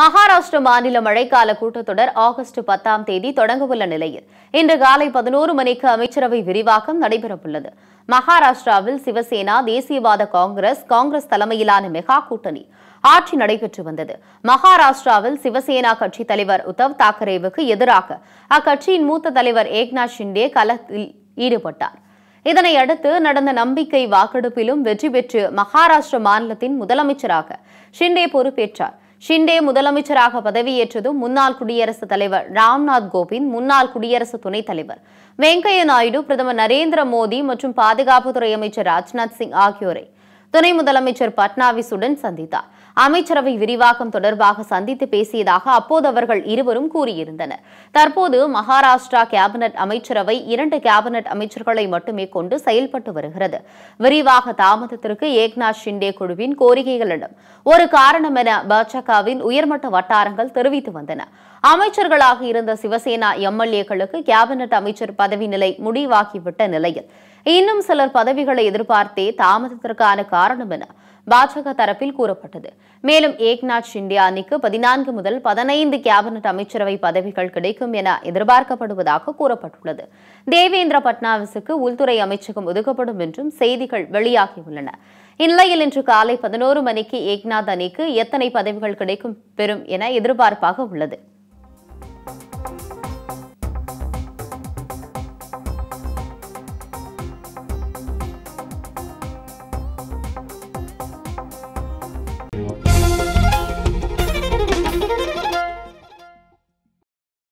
மகாராஷ்டிர மாநில மழைக்கால கூட்டத்தொடர் ஆகஸ்ட் பத்தாம் தேதி தொடங்கவுள்ள நிலையில் இன்று காலை பதினோரு மணிக்கு அமைச்சரவை விரிவாக்கம் நடைபெறவுள்ளது மகாராஷ்டிராவில் சிவசேனா தேசியவாத காங்கிரஸ் காங்கிரஸ் தலைமையிலான மெகா கூட்டணி ஆட்சி நடைபெற்று வந்தது மகாராஷ்டிராவில் சிவசேனா கட்சி தலைவர் உத்தவ் தாக்கரேவுக்கு எதிராக அக்கட்சியின் மூத்த தலைவர் ஏக்நாத் ஷிண்டே களத்தில் ஈடுபட்டார் இதனையடுத்து நடந்த நம்பிக்கை வாக்கெடுப்பிலும் வெற்றி பெற்று மகாராஷ்டிர மாநிலத்தின் முதலமைச்சராக ஷிண்டே பொறுப்பேற்றார் ஷிண்டே முதலமைச்சராக பதவியேற்றதும் முன்னாள் குடியரசுத் தலைவர் ராம்நாத் கோவிந்த் முன்னாள் குடியரசு துணைத் தலைவர் வெங்கையா நாயுடு பிரதமர் நரேந்திர மோடி மற்றும் பாதுகாப்புத்துறை அமைச்சர் ராஜ்நாத் சிங் ஆகியோரை துணை முதலமைச்சர் பட்னாவிஸுடன் சந்தித்தார் அமைச்சரவை விரிவாக்கம் தொடர்பாக சந்தித்து பேசியதாக அப்போது அவர்கள் இருவரும் கூறியிருந்தனர் தற்போது மகாராஷ்டிரா கேபினட் அமைச்சரவை இரண்டு கேபினட் அமைச்சர்களை மட்டுமே கொண்டு செயல்பட்டு வருகிறது விரிவாக தாமதத்திற்கு ஏக்நாத் ஷிண்டே குழுவின் கோரிக்கைகளிடம் ஒரு காரணம் என பாஜகவின் உயர்மட்ட வட்டாரங்கள் தெரிவித்து வந்தன அமைச்சர்களாக இருந்த சிவசேனா எம்எல்ஏக்களுக்கு கேபினட் அமைச்சர் பதவி நிலை முடிவாகிவிட்ட நிலையில் இன்னும் சிலர் பதவிகளை எதிர்பார்த்தே தாமதத்திற்கான காரணம் என பாஜக தரப்பில் கூறப்பட்டது மேலும் ஏக்நாத் ஷிண்டே அணிக்கு பதினான்கு முதல் பதினைந்து கேபினட் அமைச்சரவை பதவிகள் கிடைக்கும் என எதிர்பார்க்கப்படுவதாக கூறப்பட்டுள்ளது தேவேந்திர பட்னாவிஸுக்கு உள்துறை அமைச்சகம் ஒதுக்கப்படும் என்றும் செய்திகள் வெளியாகியுள்ளன இந்நிலையில் இன்று காலை பதினோரு மணிக்கு ஏக்நாத் அணிக்கு எத்தனை பதவிகள் கிடைக்கும் பெறும் என எதிர்பார்ப்பாக உள்ளது